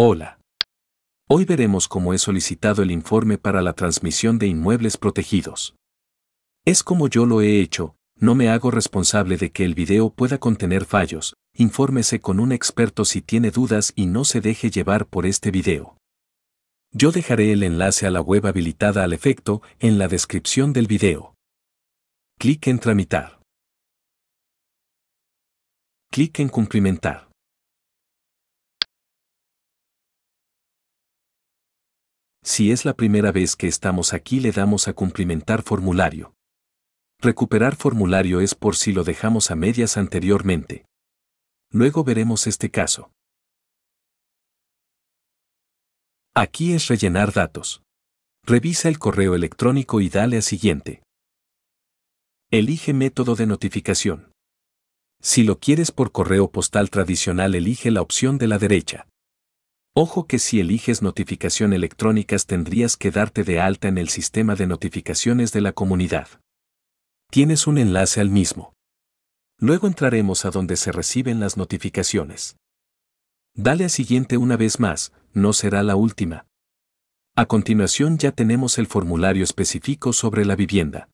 Hola. Hoy veremos cómo he solicitado el informe para la transmisión de inmuebles protegidos. Es como yo lo he hecho, no me hago responsable de que el video pueda contener fallos, infórmese con un experto si tiene dudas y no se deje llevar por este video. Yo dejaré el enlace a la web habilitada al efecto en la descripción del video. Clic en tramitar. Clic en cumplimentar. Si es la primera vez que estamos aquí le damos a cumplimentar formulario. Recuperar formulario es por si lo dejamos a medias anteriormente. Luego veremos este caso. Aquí es rellenar datos. Revisa el correo electrónico y dale a siguiente. Elige método de notificación. Si lo quieres por correo postal tradicional elige la opción de la derecha. Ojo que si eliges notificación electrónicas tendrías que darte de alta en el sistema de notificaciones de la comunidad. Tienes un enlace al mismo. Luego entraremos a donde se reciben las notificaciones. Dale a siguiente una vez más, no será la última. A continuación ya tenemos el formulario específico sobre la vivienda.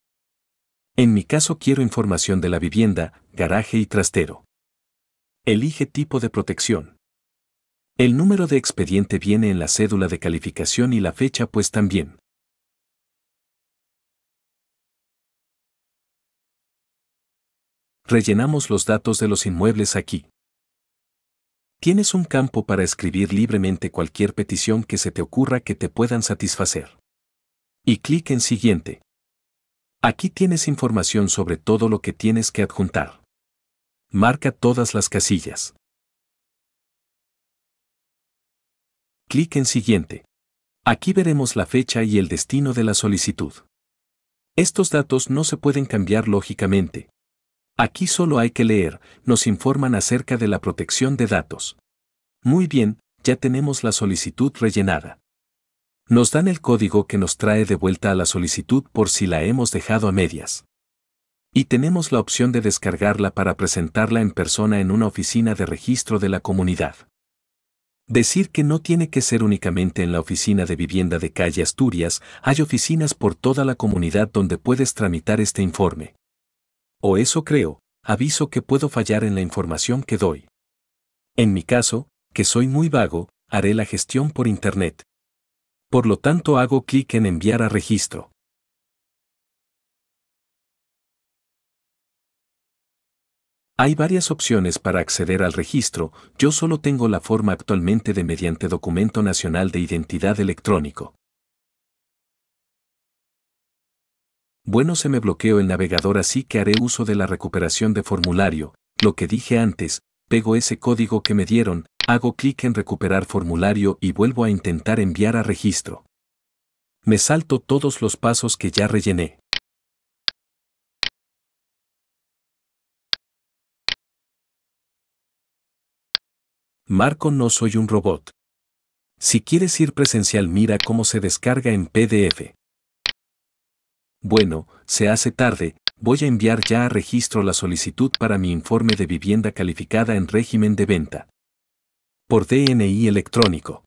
En mi caso quiero información de la vivienda, garaje y trastero. Elige tipo de protección. El número de expediente viene en la cédula de calificación y la fecha pues también. Rellenamos los datos de los inmuebles aquí. Tienes un campo para escribir libremente cualquier petición que se te ocurra que te puedan satisfacer. Y clic en Siguiente. Aquí tienes información sobre todo lo que tienes que adjuntar. Marca todas las casillas. Clic en Siguiente. Aquí veremos la fecha y el destino de la solicitud. Estos datos no se pueden cambiar lógicamente. Aquí solo hay que leer, nos informan acerca de la protección de datos. Muy bien, ya tenemos la solicitud rellenada. Nos dan el código que nos trae de vuelta a la solicitud por si la hemos dejado a medias. Y tenemos la opción de descargarla para presentarla en persona en una oficina de registro de la comunidad. Decir que no tiene que ser únicamente en la oficina de vivienda de calle Asturias, hay oficinas por toda la comunidad donde puedes tramitar este informe. O eso creo, aviso que puedo fallar en la información que doy. En mi caso, que soy muy vago, haré la gestión por Internet. Por lo tanto hago clic en enviar a registro. Hay varias opciones para acceder al registro, yo solo tengo la forma actualmente de mediante Documento Nacional de Identidad Electrónico. Bueno se me bloqueó el navegador así que haré uso de la recuperación de formulario, lo que dije antes, pego ese código que me dieron, hago clic en recuperar formulario y vuelvo a intentar enviar a registro. Me salto todos los pasos que ya rellené. Marco no soy un robot. Si quieres ir presencial mira cómo se descarga en PDF. Bueno, se hace tarde, voy a enviar ya a registro la solicitud para mi informe de vivienda calificada en régimen de venta. Por DNI electrónico.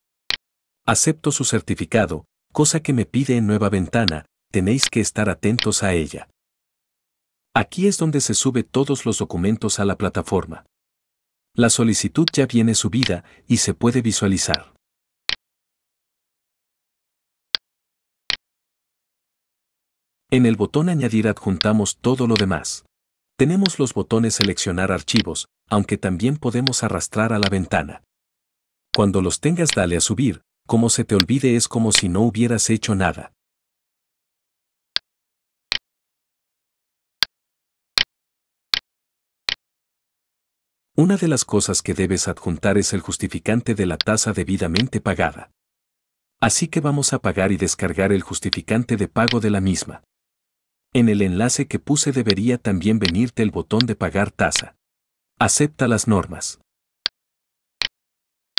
Acepto su certificado, cosa que me pide en nueva ventana, tenéis que estar atentos a ella. Aquí es donde se sube todos los documentos a la plataforma. La solicitud ya viene subida y se puede visualizar. En el botón Añadir adjuntamos todo lo demás. Tenemos los botones Seleccionar archivos, aunque también podemos arrastrar a la ventana. Cuando los tengas dale a subir, como se te olvide es como si no hubieras hecho nada. Una de las cosas que debes adjuntar es el justificante de la tasa debidamente pagada. Así que vamos a pagar y descargar el justificante de pago de la misma. En el enlace que puse debería también venirte el botón de pagar tasa. Acepta las normas.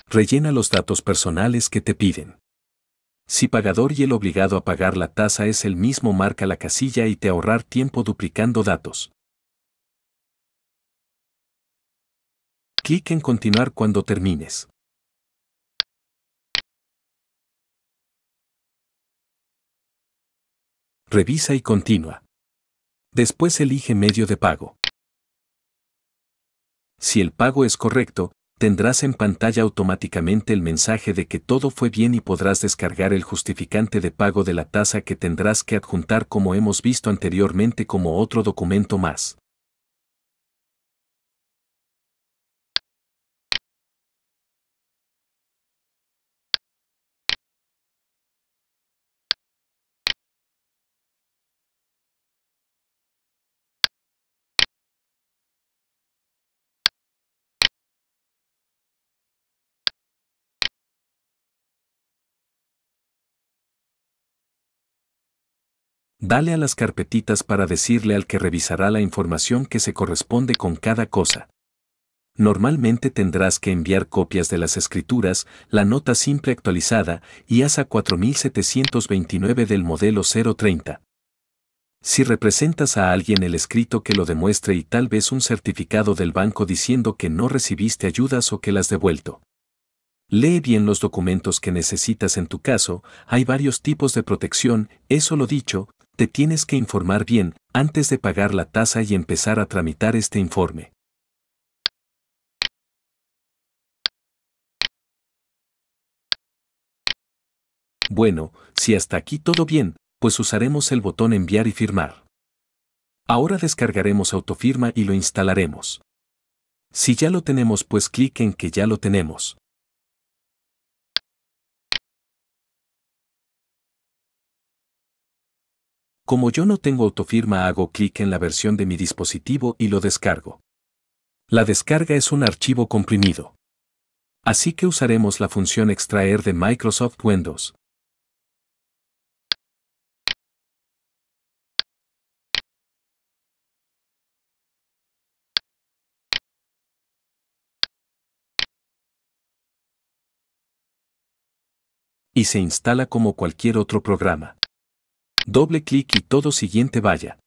Rellena los datos personales que te piden. Si pagador y el obligado a pagar la tasa es el mismo, marca la casilla y te ahorrar tiempo duplicando datos. Clic en continuar cuando termines. Revisa y continúa. Después elige medio de pago. Si el pago es correcto, tendrás en pantalla automáticamente el mensaje de que todo fue bien y podrás descargar el justificante de pago de la tasa que tendrás que adjuntar como hemos visto anteriormente como otro documento más. Dale a las carpetitas para decirle al que revisará la información que se corresponde con cada cosa. Normalmente tendrás que enviar copias de las escrituras, la nota simple actualizada y ASA 4729 del modelo 030. Si representas a alguien el escrito que lo demuestre y tal vez un certificado del banco diciendo que no recibiste ayudas o que las devuelto. Lee bien los documentos que necesitas en tu caso, hay varios tipos de protección, eso lo dicho, te tienes que informar bien antes de pagar la tasa y empezar a tramitar este informe. Bueno, si hasta aquí todo bien, pues usaremos el botón enviar y firmar. Ahora descargaremos autofirma y lo instalaremos. Si ya lo tenemos pues clic en que ya lo tenemos. Como yo no tengo autofirma hago clic en la versión de mi dispositivo y lo descargo. La descarga es un archivo comprimido. Así que usaremos la función extraer de Microsoft Windows. y se instala como cualquier otro programa. Doble clic y todo siguiente vaya.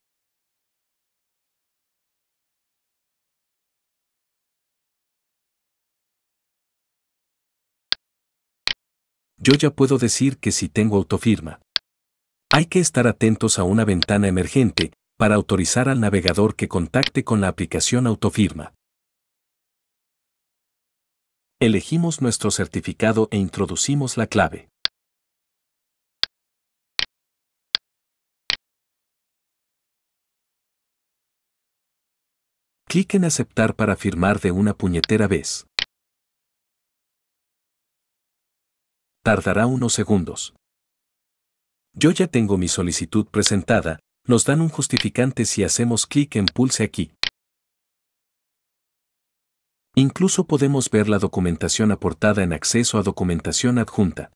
Yo ya puedo decir que si tengo autofirma. Hay que estar atentos a una ventana emergente para autorizar al navegador que contacte con la aplicación autofirma. Elegimos nuestro certificado e introducimos la clave. Clic en aceptar para firmar de una puñetera vez. Tardará unos segundos. Yo ya tengo mi solicitud presentada, nos dan un justificante si hacemos clic en pulse aquí. Incluso podemos ver la documentación aportada en acceso a documentación adjunta.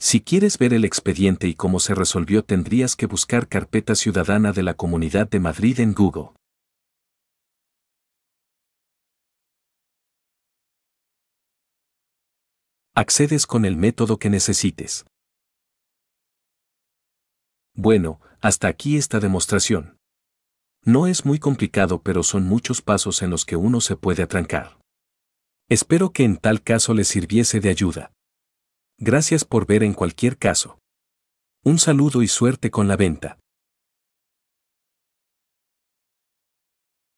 Si quieres ver el expediente y cómo se resolvió tendrías que buscar Carpeta Ciudadana de la Comunidad de Madrid en Google. Accedes con el método que necesites. Bueno, hasta aquí esta demostración. No es muy complicado pero son muchos pasos en los que uno se puede atrancar. Espero que en tal caso le sirviese de ayuda. Gracias por ver en cualquier caso. Un saludo y suerte con la venta.